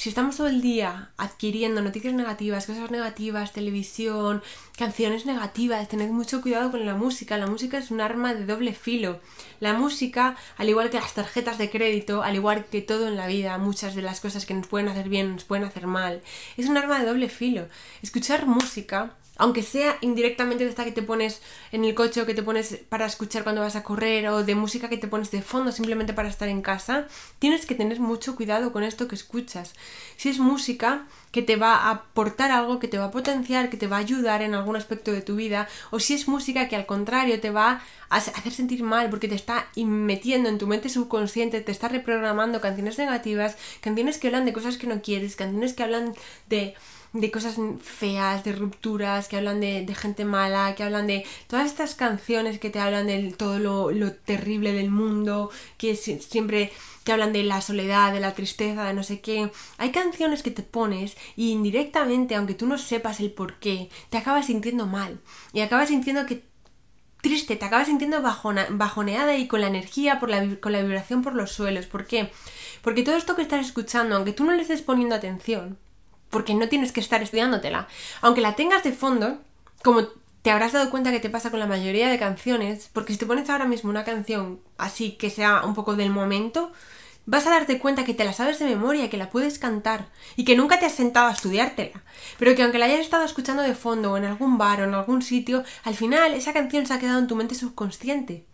Si estamos todo el día adquiriendo noticias negativas, cosas negativas, televisión, canciones negativas, tened mucho cuidado con la música. La música es un arma de doble filo. La música, al igual que las tarjetas de crédito, al igual que todo en la vida, muchas de las cosas que nos pueden hacer bien, nos pueden hacer mal, es un arma de doble filo. Escuchar música aunque sea indirectamente de esta que te pones en el coche o que te pones para escuchar cuando vas a correr o de música que te pones de fondo simplemente para estar en casa, tienes que tener mucho cuidado con esto que escuchas. Si es música que te va a aportar algo, que te va a potenciar, que te va a ayudar en algún aspecto de tu vida, o si es música que al contrario te va a hacer sentir mal porque te está metiendo en tu mente subconsciente, te está reprogramando canciones negativas, canciones que hablan de cosas que no quieres, canciones que hablan de de cosas feas, de rupturas, que hablan de, gente mala, que hablan de todas estas canciones que te hablan de todo lo, terrible del mundo, que siempre te hablan de la soledad, de la tristeza, de no sé qué. Hay canciones que te pones y indirectamente, aunque tú no sepas el por qué, te acabas sintiendo mal y acabas sintiendo que triste, te acabas sintiendo bajoneada y con la energía, con la vibración por los suelos. ¿Por qué? Porque todo esto que estás escuchando, aunque tú no le estés poniendo atención, porque no tienes que estar estudiándotela. Aunque la tengas de fondo, como te habrás dado cuenta que te pasa con la mayoría de canciones, porque si te pones ahora mismo una canción así que sea un poco del momento, vas a darte cuenta que te la sabes de memoria, que la puedes cantar y que nunca te has sentado a estudiártela, pero que aunque la hayas estado escuchando de fondo o en algún bar o en algún sitio, al final esa canción se ha quedado en tu mente subconsciente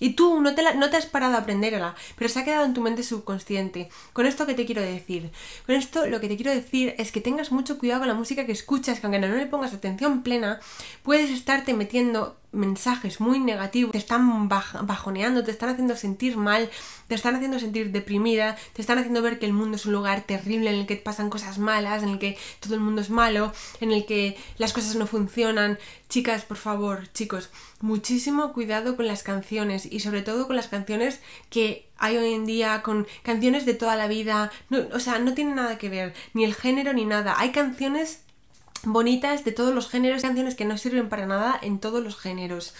y tú no te, has parado a aprenderla, pero se ha quedado en tu mente subconsciente. Con esto que te quiero decir. Con esto lo que te quiero decir es que tengas mucho cuidado con la música que escuchas, que aunque no le pongas atención plena, puedes estarte metiendo mensajes muy negativos, te están bajoneando, te están haciendo sentir mal, te están haciendo sentir deprimida, te están haciendo ver que el mundo es un lugar terrible en el que pasan cosas malas, en el que todo el mundo es malo, en el que las cosas no funcionan. Chicas, por favor, chicos, muchísimo cuidado con las canciones y sobre todo con las canciones que hay hoy en día, con canciones de toda la vida, o sea, no tiene nada que ver, ni el género ni nada. Hay canciones bonitas de todos los géneros, canciones que no sirven para nada en todos los géneros.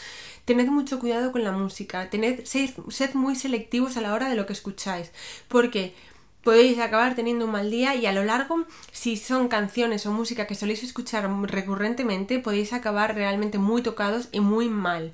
Tened mucho cuidado con la música, tened, sed muy selectivos a la hora de lo que escucháis, porque podéis acabar teniendo un mal día y a lo largo, si son canciones o música que soléis escuchar recurrentemente, podéis acabar realmente muy tocados y muy mal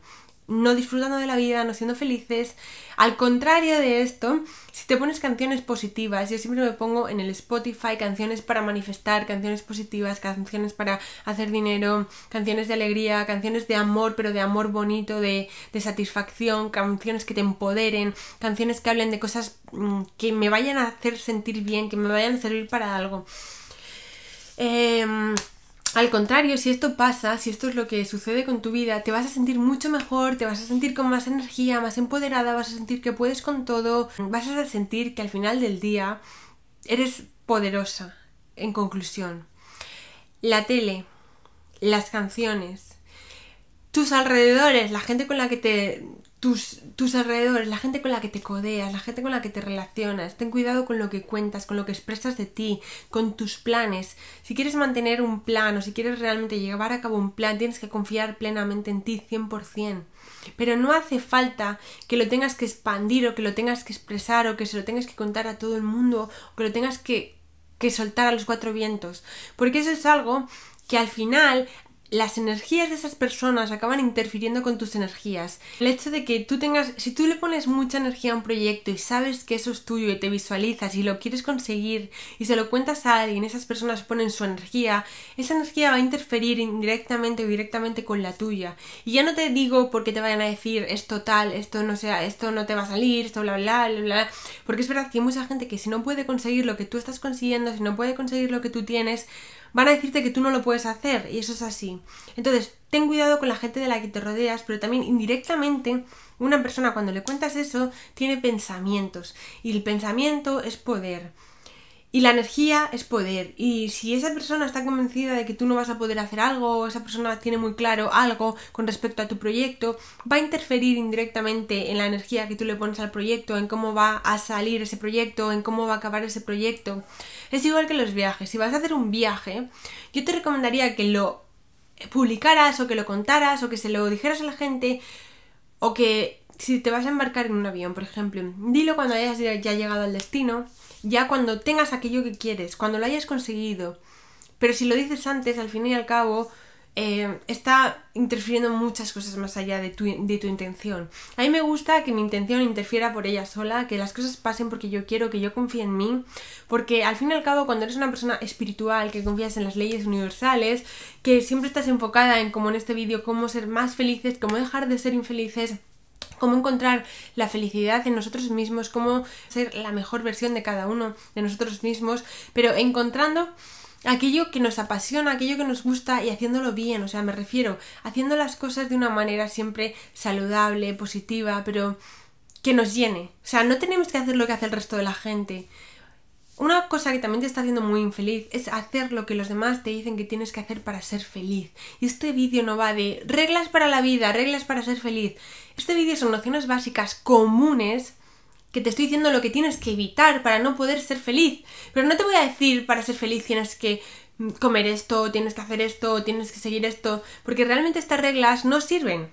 no disfrutando de la vida, no siendo felices. Al contrario de esto, si te pones canciones positivas, yo siempre me pongo en el Spotify canciones para manifestar, canciones positivas, canciones para hacer dinero, canciones de alegría, canciones de amor, pero de amor bonito, de, satisfacción, canciones que te empoderen, canciones que hablen de cosas mm, que me vayan a hacer sentir bien, que me vayan a servir para algo. Eh, al contrario, si esto pasa, si esto es lo que sucede con tu vida, te vas a sentir mucho mejor, te vas a sentir con más energía, más empoderada, vas a sentir que puedes con todo, vas a sentir que al final del día eres poderosa. En conclusión, la tele, las canciones, tus alrededores, la gente con la que te tus, alrededores, la gente con la que te codeas, la gente con la que te relacionas. Ten cuidado con lo que cuentas, con lo que expresas de ti, con tus planes. Si quieres mantener un plan o si quieres realmente llevar a cabo un plan, tienes que confiar plenamente en ti 100%. Pero no hace falta que lo tengas que expandir o que lo tengas que expresar o que se lo tengas que contar a todo el mundo o que lo tengas que, que soltar a los cuatro vientos. Porque eso es algo que al final las energías de esas personas acaban interfiriendo con tus energías. El hecho de que tú tengas, si tú le pones mucha energía a un proyecto y sabes que eso es tuyo y te visualizas y lo quieres conseguir y se lo cuentas a alguien, esas personas ponen su energía, esa energía va a interferir indirectamente o directamente con la tuya. Y ya no te digo porque te vayan a decir esto tal, esto no sea, esto no te va a salir, esto bla bla bla bla, porque es verdad que hay mucha gente que si no puede conseguir lo que tú estás consiguiendo, si no puede conseguir lo que tú tienes, van a decirte que tú no lo puedes hacer y eso es así. Entonces, ten cuidado con la gente de la que te rodeas, pero también indirectamente una persona cuando le cuentas eso tiene pensamientos y el pensamiento es poder. Y la energía es poder. Y si esa persona está convencida de que tú no vas a poder hacer algo, o esa persona tiene muy claro algo con respecto a tu proyecto, va a interferir indirectamente en la energía que tú le pones al proyecto, en cómo va a salir ese proyecto, en cómo va a acabar ese proyecto. Es igual que los viajes. Si vas a hacer un viaje, yo te recomendaría que lo publicaras o que lo contaras o que se lo dijeras a la gente o que si te vas a embarcar en un avión, por ejemplo, dilo cuando hayas ya llegado al destino, ya cuando tengas aquello que quieres, cuando lo hayas conseguido. Pero si lo dices antes, al fin y al cabo, eh, está interfiriendo muchas cosas más allá de tu, de tu intención. A mí me gusta que mi intención interfiera por ella sola, que las cosas pasen porque yo quiero, que yo confíe en mí, porque al fin y al cabo cuando eres una persona espiritual, que confías en las leyes universales, que siempre estás enfocada en, como en este vídeo, cómo ser más felices, cómo dejar de ser infelices, cómo encontrar la felicidad en nosotros mismos, cómo ser la mejor versión de cada uno de nosotros mismos, pero encontrando aquello que nos apasiona, aquello que nos gusta y haciéndolo bien, o sea, me refiero, haciendo las cosas de una manera siempre saludable, positiva, pero que nos llene. O sea, no tenemos que hacer lo que hace el resto de la gente, una cosa que también te está haciendo muy infeliz es hacer lo que los demás te dicen que tienes que hacer para ser feliz. Y este vídeo no va de reglas para la vida, reglas para ser feliz. Este vídeo son nociones básicas comunes que te estoy diciendo lo que tienes que evitar para no poder ser feliz. Pero no te voy a decir para ser feliz tienes que mm, comer esto, tienes que hacer esto, tienes que seguir esto, porque realmente estas reglas no sirven.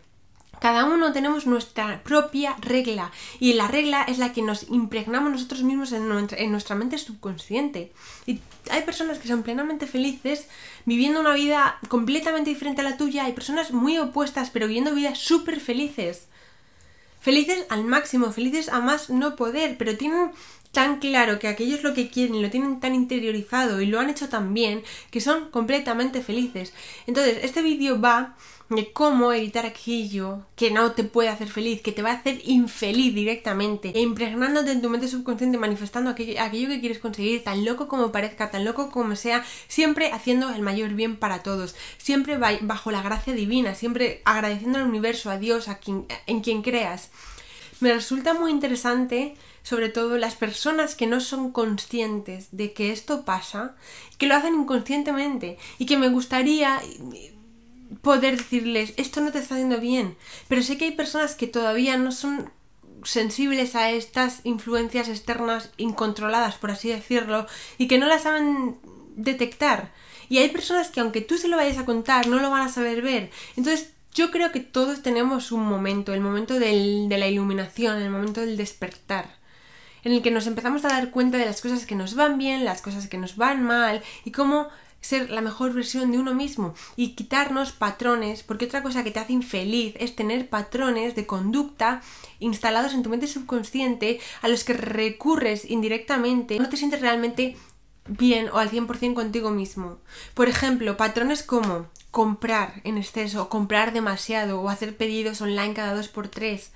Cada uno tenemos nuestra propia regla y la regla es la que nos impregnamos nosotros mismos en, nuestra, mente subconsciente. Y hay personas que son plenamente felices viviendo una vida completamente diferente a la tuya, hay personas muy opuestas pero viviendo vidas súper felices felices al máximo, felices a más no poder, pero tienen tan claro que aquellos lo que quieren, lo tienen tan interiorizado y lo han hecho tan bien que son completamente felices. Entonces, este vídeo va de cómo evitar aquello que no te puede hacer feliz, que te va a hacer infeliz directamente, e impregnándote en tu mente subconsciente, manifestando aquello, aquello, que quieres conseguir, tan loco como parezca, tan loco como sea, siempre haciendo el mayor bien para todos, siempre bajo la gracia divina, siempre agradeciendo al universo, a Dios, a quien, en quien creas. Me resulta muy interesante sobre todo las personas que no son conscientes de que esto pasa, que lo hacen inconscientemente y que me gustaría poder decirles, esto no te está haciendo bien, pero sé que hay personas que todavía no son sensibles a estas influencias externas incontroladas, por así decirlo, y que no las saben detectar. Y hay personas que aunque tú se lo vayas a contar, no lo van a saber ver. Entonces yo creo que todos tenemos un momento, el momento de la iluminación, el momento del despertar en el que nos empezamos a dar cuenta de las cosas que nos van bien, las cosas que nos van mal y cómo ser la mejor versión de uno mismo y quitarnos patrones, porque otra cosa que te hace infeliz es tener patrones de conducta instalados en tu mente subconsciente a los que recurres indirectamente, no te sientes realmente bien o al 100% contigo mismo. Por ejemplo, patrones como comprar en exceso, comprar demasiado o hacer pedidos online cada dos por tres.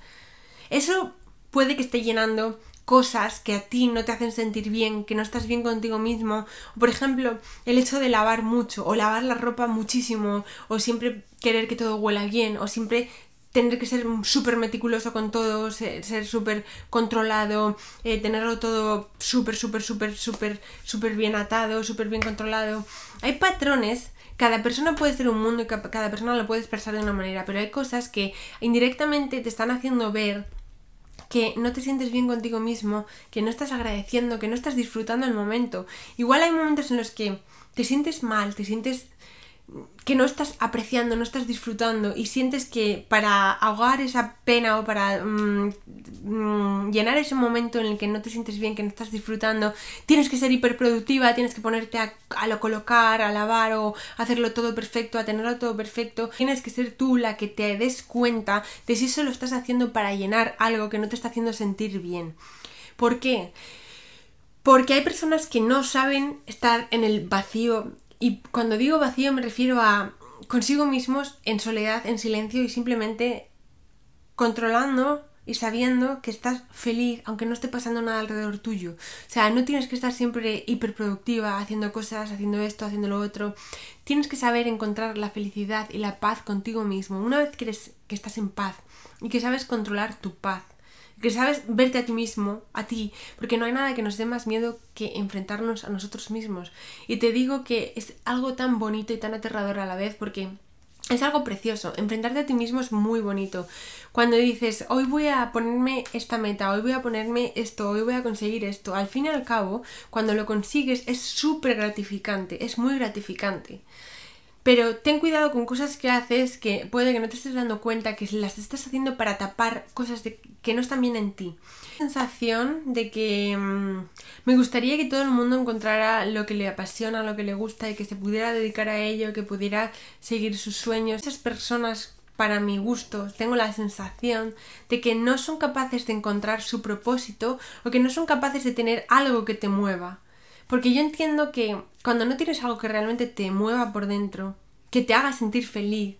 Eso puede que esté llenando cosas que a ti no te hacen sentir bien, que no estás bien contigo mismo. Por ejemplo, el hecho de lavar mucho o lavar la ropa muchísimo o siempre querer que todo huela bien o siempre tener que ser súper meticuloso con todo, ser súper controlado, eh, tenerlo todo súper, súper, súper, súper, súper bien atado, súper bien controlado. Hay patrones cada persona puede ser un mundo y cada persona lo puede expresar de una manera, pero hay cosas que indirectamente te están haciendo ver que no te sientes bien contigo mismo, que no estás agradeciendo, que no estás disfrutando el momento. Igual hay momentos en los que te sientes mal, te sientes que no estás apreciando, no estás disfrutando y sientes que para ahogar esa pena o para mm, mm, llenar ese momento en el que no te sientes bien, que no estás disfrutando, tienes que ser hiperproductiva, tienes que ponerte a, a lo colocar, a lavar o hacerlo todo perfecto, a tenerlo todo perfecto. Tienes que ser tú la que te des cuenta de si eso lo estás haciendo para llenar algo que no te está haciendo sentir bien. ¿Por qué? Porque hay personas que no saben estar en el vacío y cuando digo vacío me refiero a consigo mismos en soledad, en silencio y simplemente controlando y sabiendo que estás feliz aunque no esté pasando nada alrededor tuyo. O sea, no tienes que estar siempre hiperproductiva, haciendo cosas, haciendo esto, haciendo lo otro. Tienes que saber encontrar la felicidad y la paz contigo mismo. Una vez que, que estás en paz y que sabes controlar tu paz que sabes verte a ti mismo, a ti, porque no hay nada que nos dé más miedo que enfrentarnos a nosotros mismos. Y te digo que es algo tan bonito y tan aterrador a la vez porque es algo precioso. Enfrentarte a ti mismo es muy bonito. Cuando dices, hoy voy a ponerme esta meta, hoy voy a ponerme esto, hoy voy a conseguir esto, al fin y al cabo, cuando lo consigues es súper gratificante, es muy gratificante. Pero ten cuidado con cosas que haces que puede que no te estés dando cuenta que las estás haciendo para tapar cosas que no están bien en ti. Sensación de que mm, me gustaría que todo el mundo encontrara lo que le apasiona, lo que le gusta y que se pudiera dedicar a ello, que pudiera seguir sus sueños. Esas personas para mi gusto, tengo la sensación de que no son capaces de encontrar su propósito o que no son capaces de tener algo que te mueva. Porque yo entiendo que cuando no tienes algo que realmente te mueva por dentro, que te haga sentir feliz,